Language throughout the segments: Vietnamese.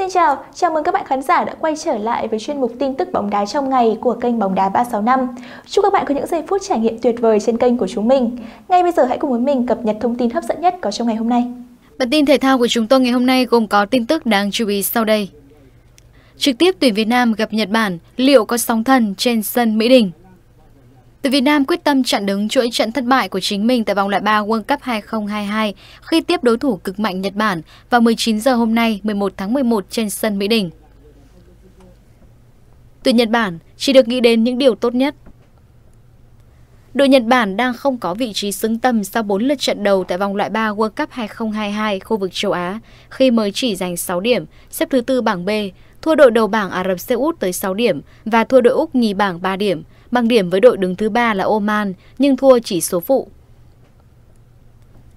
Xin chào, chào mừng các bạn khán giả đã quay trở lại với chuyên mục tin tức bóng đá trong ngày của kênh Bóng đá 365. Chúc các bạn có những giây phút trải nghiệm tuyệt vời trên kênh của chúng mình. Ngay bây giờ hãy cùng với mình cập nhật thông tin hấp dẫn nhất có trong ngày hôm nay. Bản tin thể thao của chúng tôi ngày hôm nay gồm có tin tức đáng chú ý sau đây. Trực tiếp tuyển Việt Nam gặp Nhật Bản, liệu có sóng thần trên sân Mỹ Đình? Tuyển Việt Nam quyết tâm chặn đứng chuỗi trận thất bại của chính mình tại vòng loại 3 World Cup 2022 khi tiếp đối thủ cực mạnh Nhật Bản vào 19 giờ hôm nay 11 tháng 11 trên sân Mỹ Đình. Tuyển Nhật Bản chỉ được nghĩ đến những điều tốt nhất. Đội Nhật Bản đang không có vị trí xứng tâm sau 4 lượt trận đầu tại vòng loại 3 World Cup 2022 khu vực châu Á khi mới chỉ giành 6 điểm, xếp thứ tư bảng B, thua đội đầu bảng Ả Rập Xê Út tới 6 điểm và thua đội Úc nhì bảng 3 điểm bằng điểm với đội đứng thứ ba là Oman nhưng thua chỉ số phụ.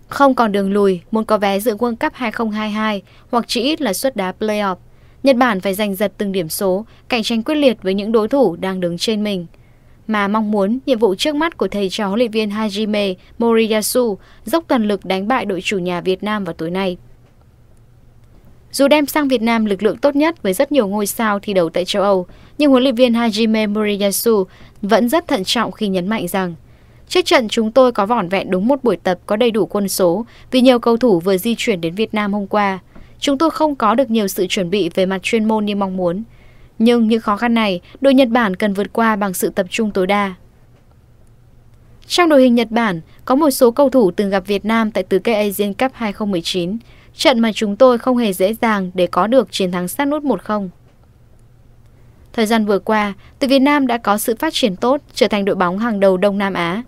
Không còn đường lùi, muốn có vé dự World Cup 2022 hoặc chỉ ít là suất đá playoff, Nhật Bản phải giành giật từng điểm số, cạnh tranh quyết liệt với những đối thủ đang đứng trên mình. Mà mong muốn nhiệm vụ trước mắt của thầy trò huấn luyện viên Hajime Moriyasu dốc toàn lực đánh bại đội chủ nhà Việt Nam vào tối nay. Dù đem sang Việt Nam lực lượng tốt nhất với rất nhiều ngôi sao thi đấu tại châu Âu, nhưng huấn luyện viên Hajime Moriyasu vẫn rất thận trọng khi nhấn mạnh rằng Trước trận chúng tôi có vỏn vẹn đúng một buổi tập có đầy đủ quân số vì nhiều cầu thủ vừa di chuyển đến Việt Nam hôm qua. Chúng tôi không có được nhiều sự chuẩn bị về mặt chuyên môn như mong muốn. Nhưng những khó khăn này, đội Nhật Bản cần vượt qua bằng sự tập trung tối đa. Trong đội hình Nhật Bản, có một số cầu thủ từng gặp Việt Nam tại tứ kết Asian Cup 2019, trận mà chúng tôi không hề dễ dàng để có được chiến thắng sát nút 1-0. Thời gian vừa qua, tuyển Việt Nam đã có sự phát triển tốt, trở thành đội bóng hàng đầu Đông Nam Á.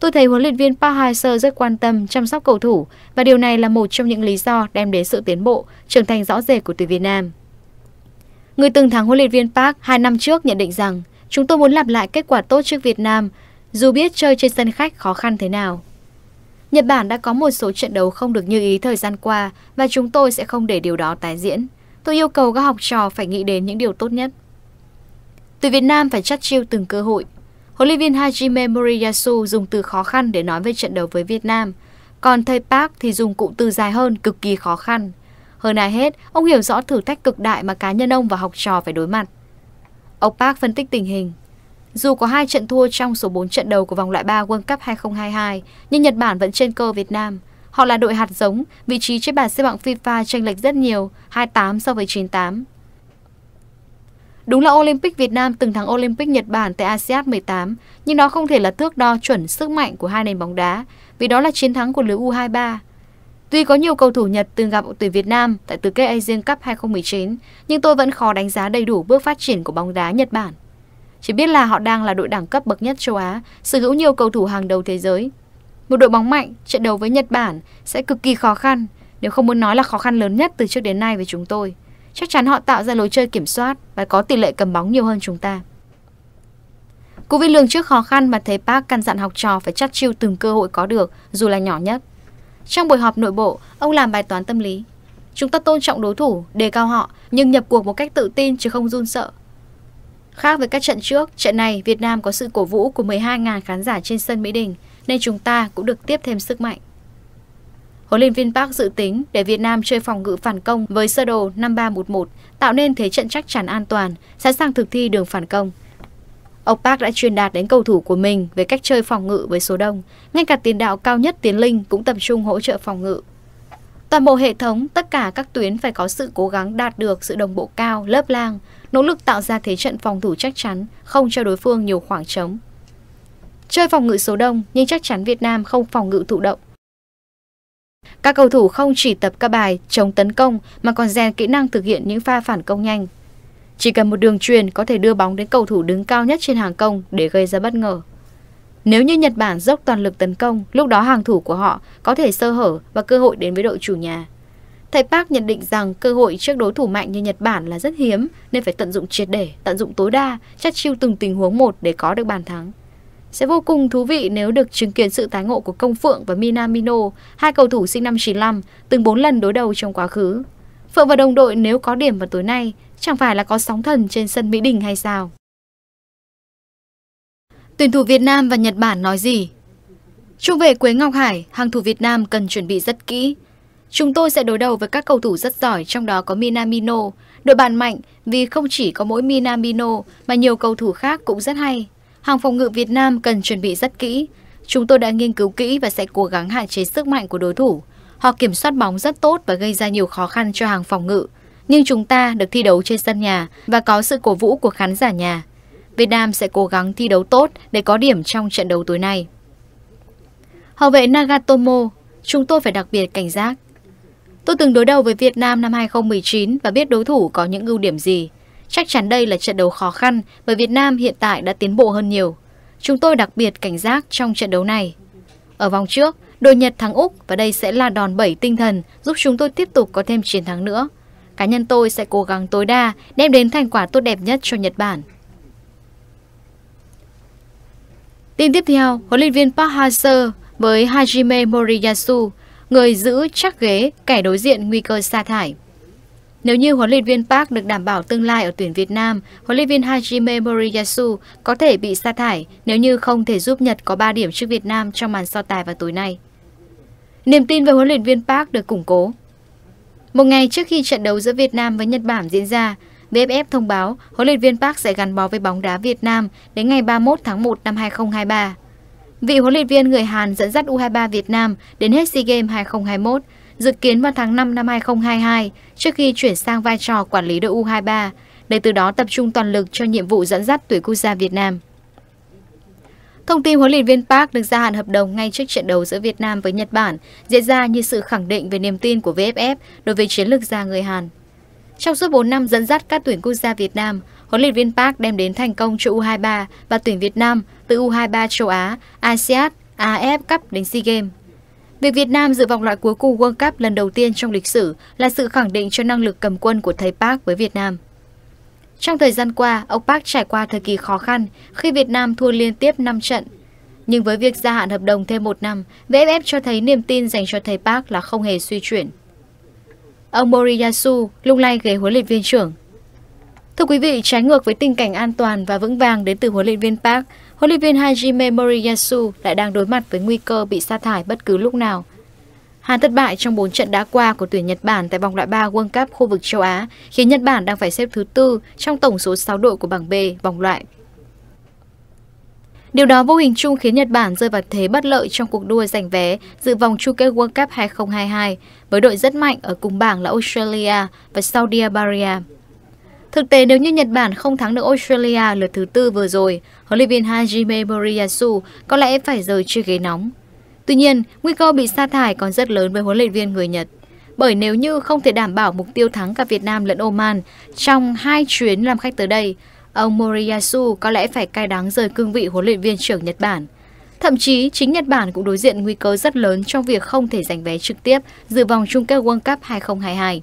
Tôi thấy huấn luyện viên Park Hang-seo rất quan tâm chăm sóc cầu thủ và điều này là một trong những lý do đem đến sự tiến bộ, trưởng thành rõ rệt của tuyển Việt Nam. Người từng thắng huấn luyện viên Park hai năm trước nhận định rằng chúng tôi muốn lặp lại kết quả tốt trước Việt Nam, dù biết chơi trên sân khách khó khăn thế nào. Nhật Bản đã có một số trận đấu không được như ý thời gian qua và chúng tôi sẽ không để điều đó tái diễn. Tôi yêu cầu các học trò phải nghĩ đến những điều tốt nhất. Tuyển Việt Nam phải chắt chiêu từng cơ hội. Huấn luyện viên Hajime Moriyasu dùng từ khó khăn để nói về trận đấu với Việt Nam. Còn thầy Park thì dùng cụm từ dài hơn cực kỳ khó khăn. Hơn ai hết, ông hiểu rõ thử thách cực đại mà cá nhân ông và học trò phải đối mặt. Ông Park phân tích tình hình. Dù có hai trận thua trong số 4 trận đầu của vòng loại 3 World Cup 2022, nhưng Nhật Bản vẫn trên cơ Việt Nam. Họ là đội hạt giống, vị trí trên bảng xếp hạng FIFA chênh lệch rất nhiều, 28 so với 98. Đúng là Olympic Việt Nam từng thắng Olympic Nhật Bản tại ASEAN 18, nhưng nó không thể là thước đo chuẩn sức mạnh của hai nền bóng đá, vì đó là chiến thắng của lứa U23. Tuy có nhiều cầu thủ Nhật từng gặp tuyển Việt Nam tại tứ kết Asian Cup 2019, nhưng tôi vẫn khó đánh giá đầy đủ bước phát triển của bóng đá Nhật Bản. Chỉ biết là họ đang là đội đẳng cấp bậc nhất châu Á, sở hữu nhiều cầu thủ hàng đầu thế giới. Một đội bóng mạnh, trận đấu với Nhật Bản sẽ cực kỳ khó khăn, nếu không muốn nói là khó khăn lớn nhất từ trước đến nay với chúng tôi. Chắc chắn họ tạo ra lối chơi kiểm soát và có tỷ lệ cầm bóng nhiều hơn chúng ta. Cũng vì lường trước khó khăn mà thầy Park căn dặn học trò phải chắt chiêu từng cơ hội có được, dù là nhỏ nhất. Trong buổi họp nội bộ, ông làm bài toán tâm lý. Chúng ta tôn trọng đối thủ, đề cao họ, nhưng nhập cuộc một cách tự tin chứ không run sợ. Khác với các trận trước, trận này Việt Nam có sự cổ vũ của 12.000 khán giả trên sân Mỹ Đình, nên chúng ta cũng được tiếp thêm sức mạnh. Huấn luyện viên Park dự tính để Việt Nam chơi phòng ngự phản công với sơ đồ 5-3-1-1, tạo nên thế trận chắc chắn an toàn, sẵn sàng thực thi đường phản công. Ông Park đã truyền đạt đến cầu thủ của mình về cách chơi phòng ngự với số đông, ngay cả tiền đạo cao nhất Tiến Linh cũng tập trung hỗ trợ phòng ngự. Toàn bộ hệ thống, tất cả các tuyến phải có sự cố gắng đạt được sự đồng bộ cao, lớp lang, nỗ lực tạo ra thế trận phòng thủ chắc chắn, không cho đối phương nhiều khoảng trống. Chơi phòng ngự số đông nhưng chắc chắn Việt Nam không phòng ngự thụ động. Các cầu thủ không chỉ tập các bài chống tấn công mà còn rèn kỹ năng thực hiện những pha phản công nhanh. Chỉ cần một đường truyền có thể đưa bóng đến cầu thủ đứng cao nhất trên hàng công để gây ra bất ngờ. Nếu như Nhật Bản dốc toàn lực tấn công, lúc đó hàng thủ của họ có thể sơ hở và cơ hội đến với đội chủ nhà. Thầy Park nhận định rằng cơ hội trước đối thủ mạnh như Nhật Bản là rất hiếm nên phải tận dụng triệt để, tận dụng tối đa, chắc chiêu từng tình huống một để có được bàn thắng. Sẽ vô cùng thú vị nếu được chứng kiến sự tái ngộ của Công Phượng và Minamino, hai cầu thủ sinh năm 95, từng 4 lần đối đầu trong quá khứ. Phượng và đồng đội nếu có điểm vào tối nay, chẳng phải là có sóng thần trên sân Mỹ Đình hay sao? Tuyển thủ Việt Nam và Nhật Bản nói gì? Trung vệ Quế Ngọc Hải, hàng thủ Việt Nam cần chuẩn bị rất kỹ. Chúng tôi sẽ đối đầu với các cầu thủ rất giỏi, trong đó có Minamino. Đội bàn mạnh vì không chỉ có mỗi Minamino mà nhiều cầu thủ khác cũng rất hay. Hàng phòng ngự Việt Nam cần chuẩn bị rất kỹ. Chúng tôi đã nghiên cứu kỹ và sẽ cố gắng hạn chế sức mạnh của đối thủ. Họ kiểm soát bóng rất tốt và gây ra nhiều khó khăn cho hàng phòng ngự. Nhưng chúng ta được thi đấu trên sân nhà và có sự cổ vũ của khán giả nhà. Việt Nam sẽ cố gắng thi đấu tốt để có điểm trong trận đấu tối nay. Hậu vệ Nagatomo, chúng tôi phải đặc biệt cảnh giác. Tôi từng đối đầu với Việt Nam năm 2019 và biết đối thủ có những ưu điểm gì. Chắc chắn đây là trận đấu khó khăn bởi Việt Nam hiện tại đã tiến bộ hơn nhiều. Chúng tôi đặc biệt cảnh giác trong trận đấu này. Ở vòng trước, đội Nhật thắng Úc và đây sẽ là đòn bẩy tinh thần giúp chúng tôi tiếp tục có thêm chiến thắng nữa. Cá nhân tôi sẽ cố gắng tối đa đem đến thành quả tốt đẹp nhất cho Nhật Bản. Tin tiếp theo, huấn luyện viên Park Hang-seo với Hajime Moriyasu, người giữ chắc ghế, kẻ đối diện nguy cơ sa thải. Nếu như huấn luyện viên Park được đảm bảo tương lai ở tuyển Việt Nam, huấn luyện viên Hajime Moriyasu có thể bị sa thải nếu như không thể giúp Nhật có 3 điểm trước Việt Nam trong màn so tài vào tối nay. Niềm tin về huấn luyện viên Park được củng cố. Một ngày trước khi trận đấu giữa Việt Nam với Nhật Bản diễn ra, VFF thông báo huấn luyện viên Park sẽ gắn bó với bóng đá Việt Nam đến ngày 31 tháng 1 năm 2023. Vị huấn luyện viên người Hàn dẫn dắt U23 Việt Nam đến hết SEA Games 2021 Dự kiến vào tháng 5 năm 2022, trước khi chuyển sang vai trò quản lý đội U23, để từ đó tập trung toàn lực cho nhiệm vụ dẫn dắt tuyển quốc gia Việt Nam. Thông tin huấn luyện viên Park được gia hạn hợp đồng ngay trước trận đấu giữa Việt Nam với Nhật Bản diễn ra như sự khẳng định về niềm tin của VFF đối với chiến lược gia người Hàn. Trong suốt 4 năm dẫn dắt các tuyển quốc gia Việt Nam, huấn luyện viên Park đem đến thành công cho U23 và tuyển Việt Nam từ U23 châu Á, ASEAN, AF Cup đến SEA Games. Việc Việt Nam dự vòng loại cuối cùng World Cup lần đầu tiên trong lịch sử là sự khẳng định cho năng lực cầm quân của thầy Park với Việt Nam. Trong thời gian qua, ông Park trải qua thời kỳ khó khăn khi Việt Nam thua liên tiếp 5 trận. Nhưng với việc gia hạn hợp đồng thêm một năm, VFF cho thấy niềm tin dành cho thầy Park là không hề suy chuyển. Ông Moriyasu lung lay ghế huấn luyện viên trưởng. Thưa quý vị, trái ngược với tình cảnh an toàn và vững vàng đến từ huấn luyện viên Park, huấn luyện viên Hajime Moriyasu lại đang đối mặt với nguy cơ bị sa thải bất cứ lúc nào. Hàn thất bại trong 4 trận đá qua của tuyển Nhật Bản tại vòng loại 3 World Cup khu vực châu Á, khiến Nhật Bản đang phải xếp thứ tư trong tổng số 6 đội của bảng B vòng loại. Điều đó vô hình chung khiến Nhật Bản rơi vào thế bất lợi trong cuộc đua giành vé dự vòng chung kết World Cup 2022 với đội rất mạnh ở cùng bảng là Australia và Saudi Arabia. Thực tế nếu như Nhật Bản không thắng được Australia lượt thứ tư vừa rồi, huấn luyện viên Hajime Moriyasu có lẽ phải rời chiếc ghế nóng. Tuy nhiên, nguy cơ bị sa thải còn rất lớn với huấn luyện viên người Nhật. Bởi nếu như không thể đảm bảo mục tiêu thắng cả Việt Nam lẫn Oman trong hai chuyến làm khách tới đây, ông Moriyasu có lẽ phải cay đắng rời cương vị huấn luyện viên trưởng Nhật Bản. Thậm chí, chính Nhật Bản cũng đối diện nguy cơ rất lớn trong việc không thể giành vé trực tiếp dự vòng chung kết World Cup 2022.